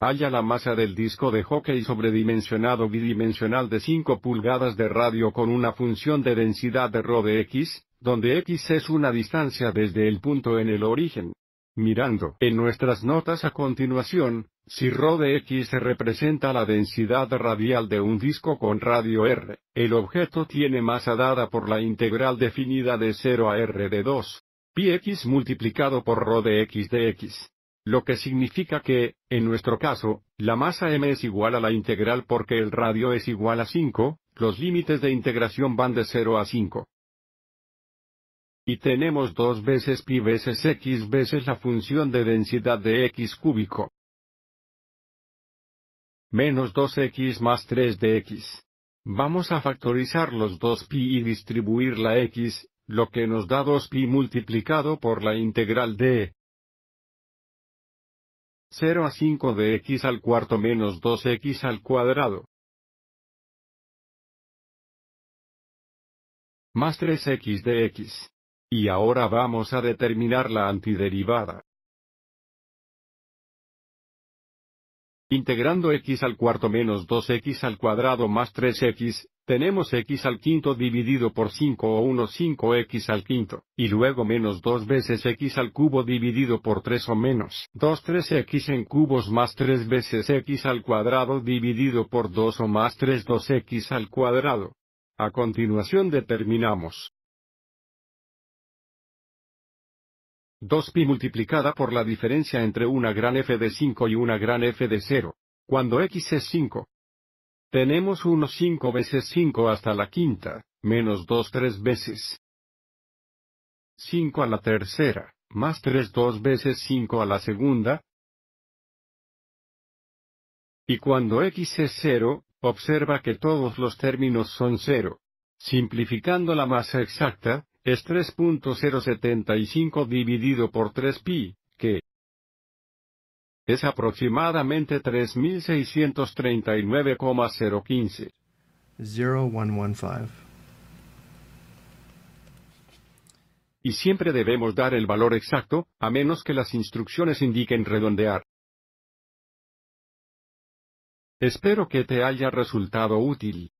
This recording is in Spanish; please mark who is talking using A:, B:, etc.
A: haya la masa del disco de hockey sobredimensionado bidimensional de 5 pulgadas de radio con una función de densidad de ρ de x, donde x es una distancia desde el punto en el origen. Mirando en nuestras notas a continuación, si ρ de x representa la densidad radial de un disco con radio r, el objeto tiene masa dada por la integral definida de 0 a r de 2 pi x multiplicado por ρ de x de x lo que significa que, en nuestro caso, la masa m es igual a la integral porque el radio es igual a 5, los límites de integración van de 0 a 5. Y tenemos 2 veces pi veces x veces la función de densidad de x cúbico. Menos 2x más 3 dx. Vamos a factorizar los 2pi y distribuir la x, lo que nos da 2pi multiplicado por la integral de 0 a 5 de x al cuarto menos 2x al cuadrado. Más 3x de x. Y ahora vamos a determinar la antiderivada. Integrando x al cuarto menos 2x al cuadrado más 3x, tenemos x al quinto dividido por 5 o 1 5x al quinto, y luego menos 2 veces x al cubo dividido por 3 o menos 2 3x en cubos más 3 veces x al cuadrado dividido por 2 o más 3 2x al cuadrado. A continuación determinamos 2pi multiplicada por la diferencia entre una gran f de 5 y una gran f de 0. Cuando x es 5, tenemos 1 5 veces 5 hasta la quinta, menos 2 3 veces 5 a la tercera, más 3 2 veces 5 a la segunda. Y cuando x es 0, observa que todos los términos son 0. Simplificando la masa exacta, es 3.075 dividido por 3 pi es aproximadamente 3639,015. 0115. Y siempre debemos dar el valor exacto, a menos que las instrucciones indiquen redondear. Espero que te haya resultado útil.